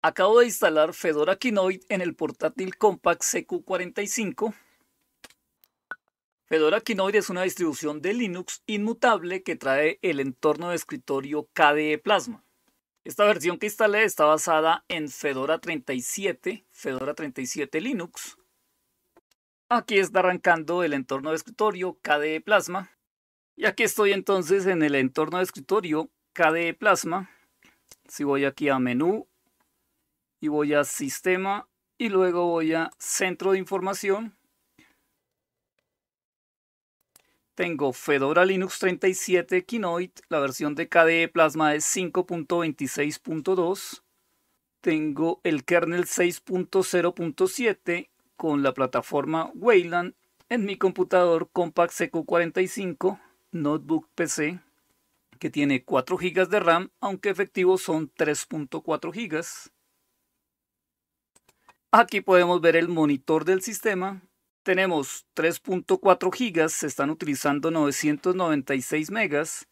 Acabo de instalar Fedora Kinoid en el portátil Compact CQ45. Fedora Kinoid es una distribución de Linux inmutable que trae el entorno de escritorio KDE Plasma. Esta versión que instalé está basada en Fedora 37, Fedora 37 Linux. Aquí está arrancando el entorno de escritorio KDE Plasma. Y aquí estoy entonces en el entorno de escritorio KDE Plasma. Si voy aquí a menú, y voy a sistema y luego voy a centro de información. Tengo Fedora Linux 37 Kinoid, la versión de KDE Plasma es 5.26.2. Tengo el kernel 6.0.7 con la plataforma Wayland en mi computador Compact CQ45 Notebook PC que tiene 4 GB de RAM, aunque efectivo son 3.4 GB. Aquí podemos ver el monitor del sistema. Tenemos 3.4 gigas, se están utilizando 996 megas.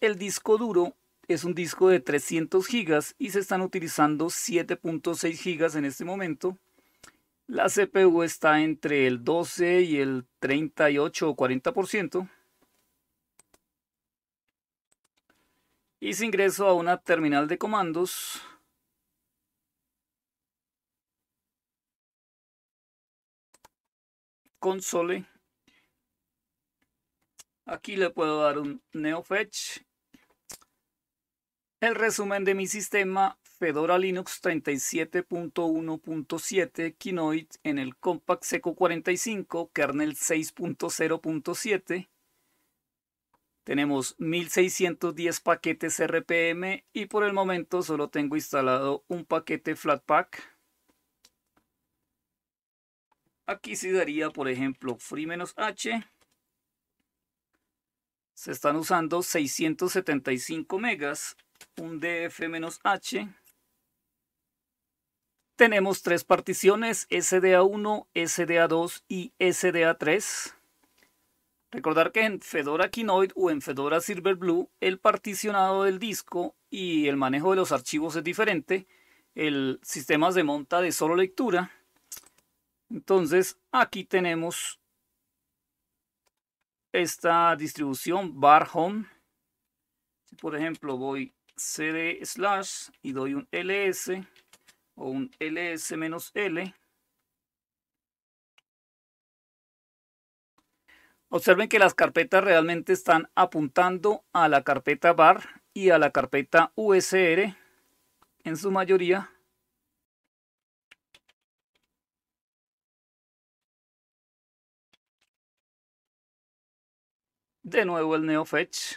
El disco duro es un disco de 300 gigas y se están utilizando 7.6 gigas en este momento. La CPU está entre el 12 y el 38 o 40%. Y se ingreso a una terminal de comandos, console. Aquí le puedo dar un NeoFetch. El resumen de mi sistema Fedora Linux 37.1.7 Kinoid en el Compact Seco 45, kernel 6.0.7. Tenemos 1610 paquetes RPM y por el momento solo tengo instalado un paquete Flatpak Aquí sí daría, por ejemplo, free h. Se están usando 675 megas, un df h. Tenemos tres particiones, SDA1, SDA2 y SDA3. Recordar que en Fedora Kinoid o en Fedora Silverblue, el particionado del disco y el manejo de los archivos es diferente. El sistema de monta de solo lectura entonces, aquí tenemos esta distribución bar home. por ejemplo voy cd slash y doy un ls o un ls menos l. Observen que las carpetas realmente están apuntando a la carpeta bar y a la carpeta usr en su mayoría De nuevo el NeoFetch.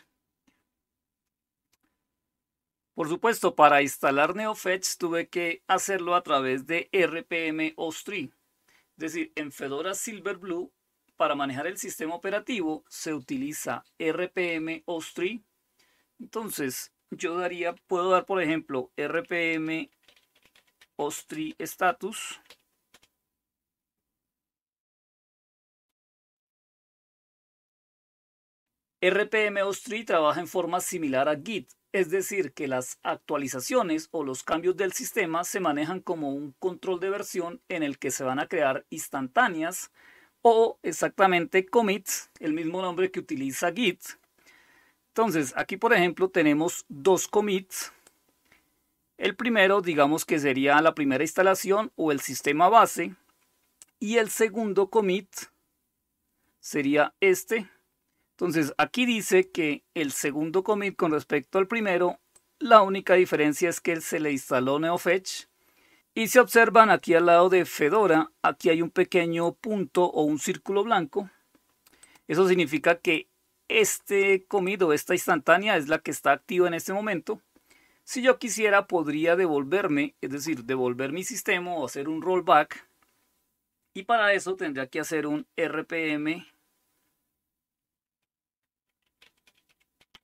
Por supuesto, para instalar NeoFetch tuve que hacerlo a través de RPM Ostri, Es decir, en Fedora Silverblue, para manejar el sistema operativo, se utiliza RPM Ostri. Entonces, yo daría, puedo dar, por ejemplo, RPM Ostri status RPM Street trabaja en forma similar a Git, es decir, que las actualizaciones o los cambios del sistema se manejan como un control de versión en el que se van a crear instantáneas o exactamente commits, el mismo nombre que utiliza Git. Entonces, aquí por ejemplo tenemos dos commits. El primero, digamos que sería la primera instalación o el sistema base. Y el segundo commit sería este, entonces, aquí dice que el segundo commit con respecto al primero, la única diferencia es que se le instaló NeoFetch. Y si observan aquí al lado de Fedora, aquí hay un pequeño punto o un círculo blanco. Eso significa que este commit o esta instantánea es la que está activa en este momento. Si yo quisiera, podría devolverme, es decir, devolver mi sistema o hacer un rollback. Y para eso tendría que hacer un RPM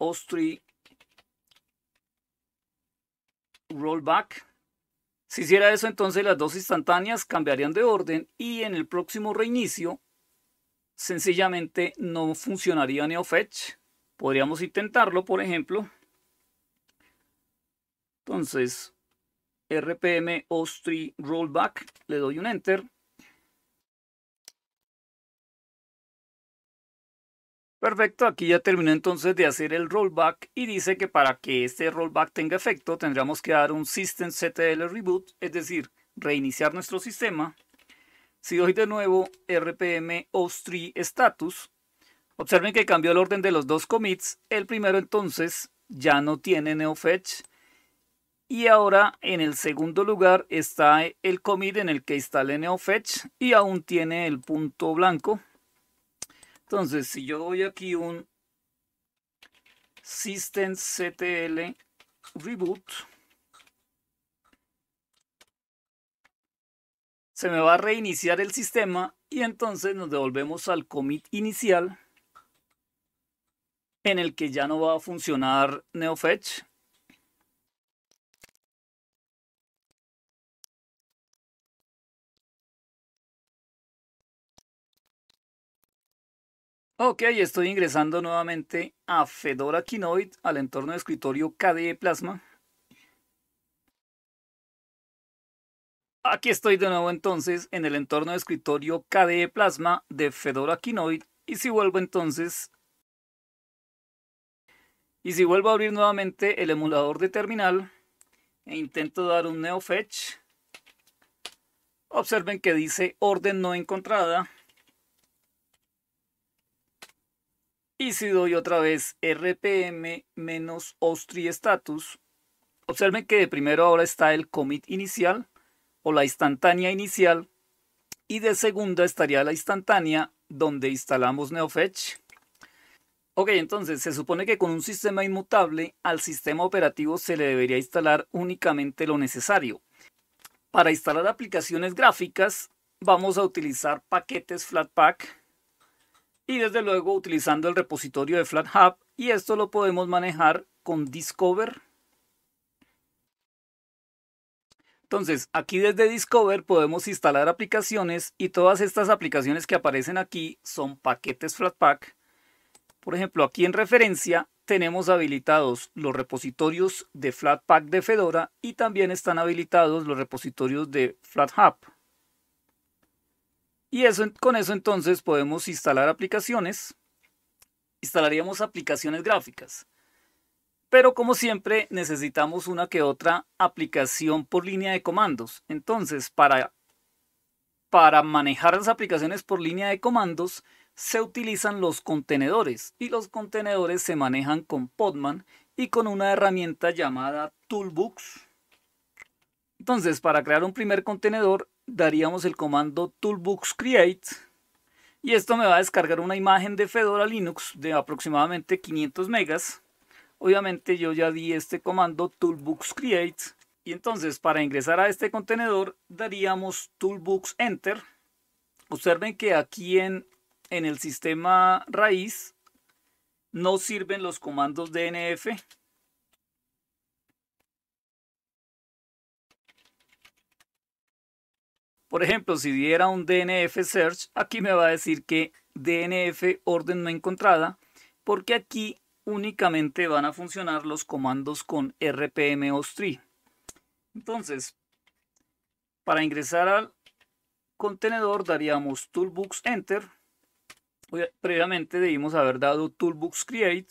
Ostri Rollback. Si hiciera eso, entonces las dos instantáneas cambiarían de orden y en el próximo reinicio sencillamente no funcionaría NeoFetch. Podríamos intentarlo, por ejemplo. Entonces, RPM Ostri Rollback, le doy un Enter. Perfecto, aquí ya terminó entonces de hacer el rollback y dice que para que este rollback tenga efecto tendríamos que dar un systemctl reboot, es decir, reiniciar nuestro sistema. Si doy de nuevo rpm o 3 status, observen que cambió el orden de los dos commits. El primero entonces ya no tiene neofetch y ahora en el segundo lugar está el commit en el que instale neofetch y aún tiene el punto blanco entonces, si yo doy aquí un systemctl reboot, se me va a reiniciar el sistema y entonces nos devolvemos al commit inicial en el que ya no va a funcionar NeoFetch Ok, estoy ingresando nuevamente a Fedora Kinoid, al entorno de escritorio KDE Plasma. Aquí estoy de nuevo entonces en el entorno de escritorio KDE Plasma de Fedora Kinoid. Y si vuelvo entonces... Y si vuelvo a abrir nuevamente el emulador de terminal e intento dar un NeoFetch, observen que dice orden no encontrada Y si doy otra vez RPM menos status, observen que de primero ahora está el commit inicial o la instantánea inicial y de segunda estaría la instantánea donde instalamos NeoFetch. Ok, entonces se supone que con un sistema inmutable al sistema operativo se le debería instalar únicamente lo necesario. Para instalar aplicaciones gráficas vamos a utilizar paquetes Flatpak y desde luego utilizando el repositorio de FlatHub y esto lo podemos manejar con Discover. Entonces, aquí desde Discover podemos instalar aplicaciones y todas estas aplicaciones que aparecen aquí son paquetes Flatpak. Por ejemplo, aquí en referencia tenemos habilitados los repositorios de Flatpak de Fedora y también están habilitados los repositorios de FlatHub. Y con eso entonces podemos instalar aplicaciones. Instalaríamos aplicaciones gráficas. Pero como siempre necesitamos una que otra aplicación por línea de comandos. Entonces para, para manejar las aplicaciones por línea de comandos se utilizan los contenedores. Y los contenedores se manejan con Podman y con una herramienta llamada Toolbox. Entonces para crear un primer contenedor daríamos el comando toolbox create y esto me va a descargar una imagen de Fedora Linux de aproximadamente 500 megas. Obviamente yo ya di este comando toolbox create y entonces para ingresar a este contenedor daríamos toolbox enter. Observen que aquí en, en el sistema raíz no sirven los comandos DNF Por ejemplo, si diera un DNF search, aquí me va a decir que DNF orden no encontrada, porque aquí únicamente van a funcionar los comandos con RPM o 3 Entonces, para ingresar al contenedor daríamos toolbox enter. Previamente debimos haber dado toolbox create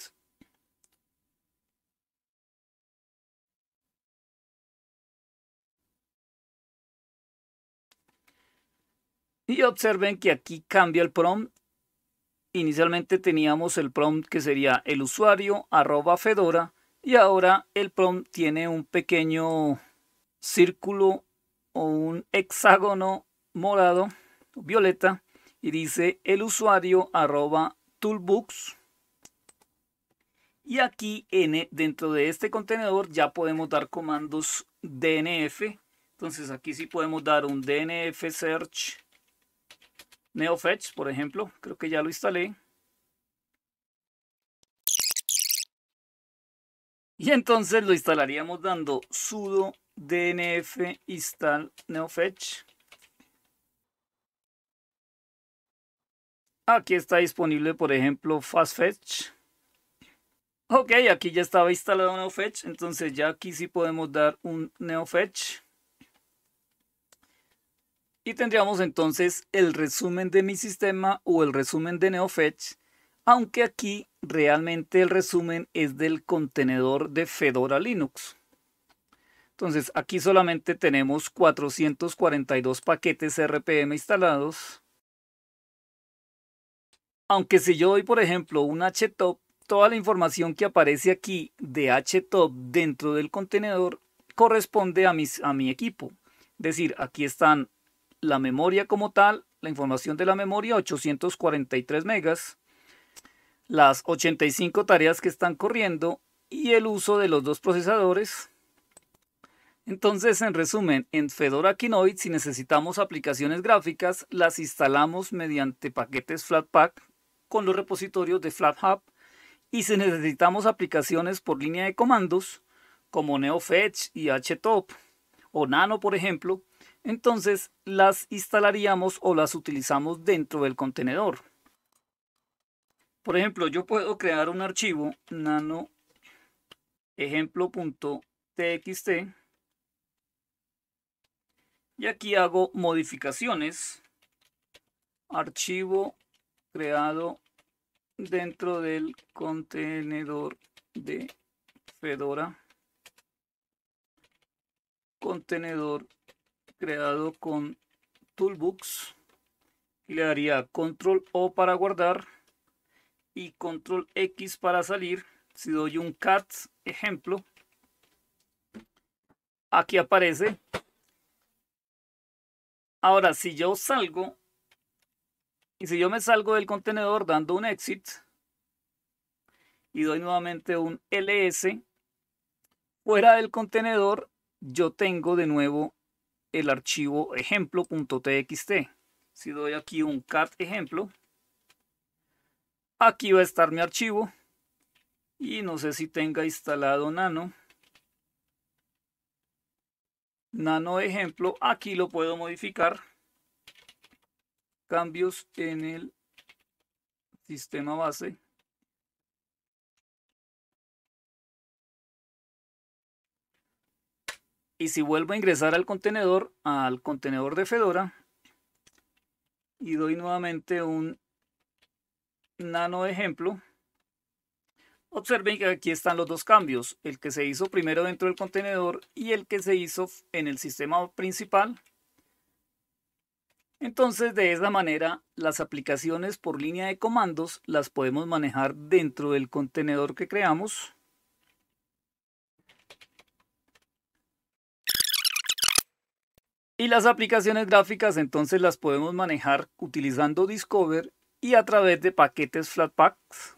Y observen que aquí cambia el prompt. Inicialmente teníamos el prompt que sería el usuario arroba fedora y ahora el prompt tiene un pequeño círculo o un hexágono morado, violeta, y dice el usuario arroba Toolbox. Y aquí e, dentro de este contenedor ya podemos dar comandos DNF. Entonces aquí sí podemos dar un DNF search NeoFetch, por ejemplo, creo que ya lo instalé. Y entonces lo instalaríamos dando sudo dnf install neofetch. Aquí está disponible, por ejemplo, fastfetch. Ok, aquí ya estaba instalado neofetch, entonces ya aquí sí podemos dar un neofetch. Y tendríamos entonces el resumen de mi sistema o el resumen de NeoFetch, aunque aquí realmente el resumen es del contenedor de Fedora Linux. Entonces aquí solamente tenemos 442 paquetes RPM instalados. Aunque si yo doy por ejemplo un htop, toda la información que aparece aquí de htop dentro del contenedor corresponde a, mis, a mi equipo. Es decir, aquí están la memoria como tal, la información de la memoria, 843 megas, las 85 tareas que están corriendo y el uso de los dos procesadores. Entonces, en resumen, en Fedora Kinoid, si necesitamos aplicaciones gráficas, las instalamos mediante paquetes Flatpak con los repositorios de FlatHub y si necesitamos aplicaciones por línea de comandos, como NeoFetch y HTOP o Nano, por ejemplo, entonces las instalaríamos o las utilizamos dentro del contenedor. Por ejemplo, yo puedo crear un archivo nano ejemplo.txt y aquí hago modificaciones, archivo creado dentro del contenedor de Fedora, contenedor creado con Toolbox y le daría control O para guardar y control X para salir. Si doy un cat ejemplo, aquí aparece. Ahora, si yo salgo y si yo me salgo del contenedor dando un exit y doy nuevamente un ls fuera del contenedor, yo tengo de nuevo el archivo ejemplo.txt. Si doy aquí un cat ejemplo, aquí va a estar mi archivo. Y no sé si tenga instalado nano. Nano ejemplo, aquí lo puedo modificar. Cambios en el sistema base. y si vuelvo a ingresar al contenedor, al contenedor de Fedora, y doy nuevamente un nano ejemplo, observen que aquí están los dos cambios, el que se hizo primero dentro del contenedor y el que se hizo en el sistema principal. Entonces, de esta manera, las aplicaciones por línea de comandos las podemos manejar dentro del contenedor que creamos. Y las aplicaciones gráficas entonces las podemos manejar utilizando Discover y a través de paquetes Flatpaks